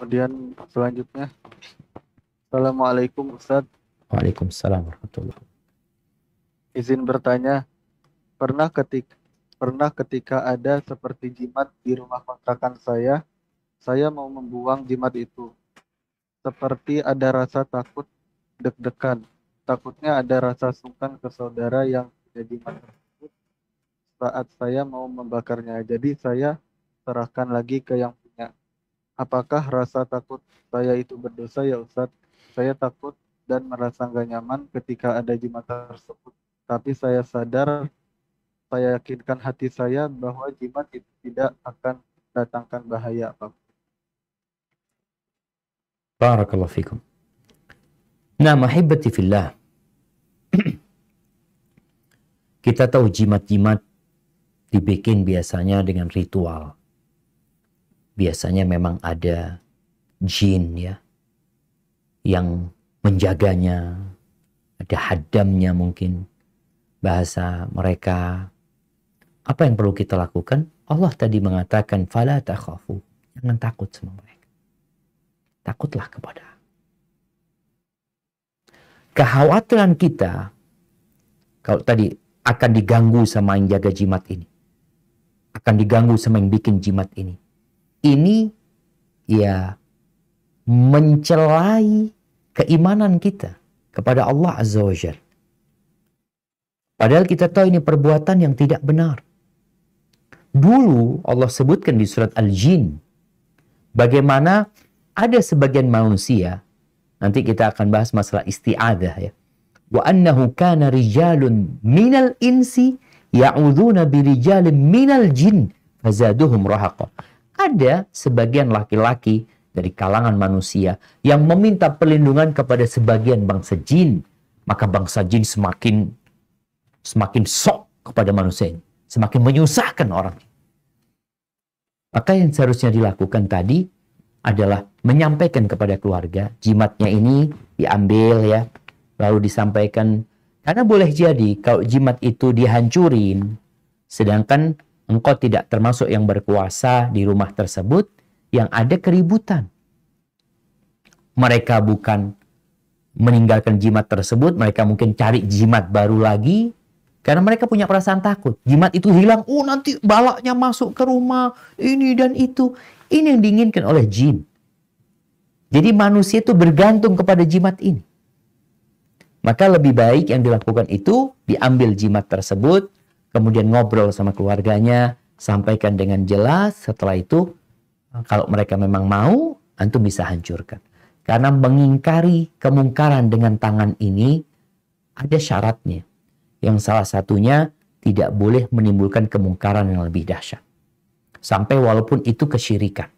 kemudian selanjutnya Assalamualaikum Ustaz Waalaikumsalam warahmatullahi izin bertanya pernah ketika pernah ketika ada seperti jimat di rumah kontrakan saya saya mau membuang jimat itu seperti ada rasa takut deg-degan takutnya ada rasa sungkan ke saudara yang punya jimat tersebut saat saya mau membakarnya jadi saya serahkan lagi ke yang Apakah rasa takut saya itu berdosa ya Ustadz? Saya takut dan merasa nggak nyaman ketika ada jimat tersebut. Tapi saya sadar, saya yakinkan hati saya bahwa jimat itu tidak akan datangkan bahaya apa. Barakallahu fikum. Nah, mahibati fillah. Kita tahu jimat-jimat dibikin biasanya dengan ritual biasanya memang ada jin ya yang menjaganya, ada hadamnya mungkin bahasa mereka. Apa yang perlu kita lakukan? Allah tadi mengatakan fala takhafu. Jangan takut sama mereka. Takutlah kepada kekhawatiran kita kalau tadi akan diganggu sama yang jaga jimat ini akan diganggu sama yang bikin jimat ini ini ya mencelai keimanan kita kepada Allah Azza wa Jal. Padahal kita tahu ini perbuatan yang tidak benar. Dulu Allah sebutkan di surat Al-Jin bagaimana ada sebagian manusia nanti kita akan bahas masalah isti'adah ya. Wa annahu kana rijalun minal insi ya'udzuuna birijalin minal jin fazaduhum rahaqah ada sebagian laki-laki dari kalangan manusia yang meminta perlindungan kepada sebagian bangsa jin. Maka bangsa jin semakin semakin sok kepada manusia ini, semakin menyusahkan orang. Maka yang seharusnya dilakukan tadi adalah menyampaikan kepada keluarga jimatnya ini diambil ya, lalu disampaikan karena boleh jadi kalau jimat itu dihancurin, sedangkan engkau tidak termasuk yang berkuasa di rumah tersebut yang ada keributan. Mereka bukan meninggalkan jimat tersebut, mereka mungkin cari jimat baru lagi karena mereka punya perasaan takut. Jimat itu hilang, oh nanti balaknya masuk ke rumah ini dan itu. Ini yang diinginkan oleh jin. Jadi manusia itu bergantung kepada jimat ini. Maka lebih baik yang dilakukan itu diambil jimat tersebut, kemudian ngobrol sama keluarganya, sampaikan dengan jelas. Setelah itu, kalau mereka memang mau, antum bisa hancurkan. Karena mengingkari kemungkaran dengan tangan ini ada syaratnya. Yang salah satunya tidak boleh menimbulkan kemungkaran yang lebih dahsyat. Sampai walaupun itu kesyirikan.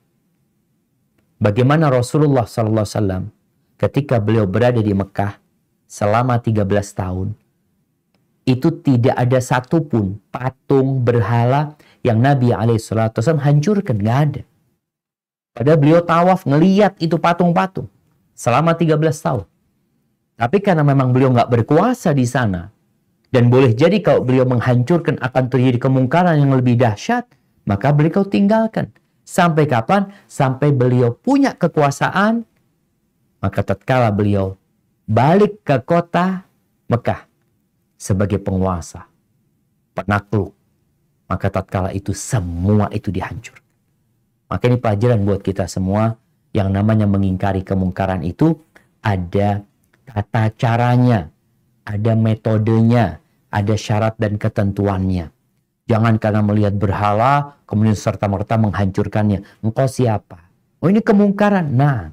Bagaimana Rasulullah SAW ketika beliau berada di Mekah selama 13 tahun, itu tidak ada satupun patung berhala yang Nabi Alaihissalam hancurkan, nggak ada. Padahal beliau tawaf ngeliat itu patung-patung selama 13 tahun. Tapi karena memang beliau nggak berkuasa di sana, dan boleh jadi kalau beliau menghancurkan akan terjadi kemungkaran yang lebih dahsyat, maka beliau tinggalkan. Sampai kapan? Sampai beliau punya kekuasaan, maka tatkala beliau balik ke kota Mekah, sebagai penguasa, penakluk, maka tatkala itu semua itu dihancur. Maka ini pelajaran buat kita semua yang namanya mengingkari kemungkaran itu ada tata caranya, ada metodenya, ada syarat dan ketentuannya. Jangan karena melihat berhala, kemudian serta-merta menghancurkannya. Engkau siapa? Oh ini kemungkaran. Nah,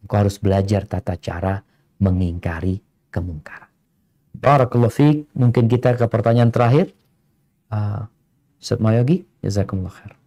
engkau harus belajar tata cara mengingkari kemungkaran. Barakallahu fiik. Mungkin kita ke pertanyaan terakhir. Uh, Ustaz Mayogi, jazakumullah khair.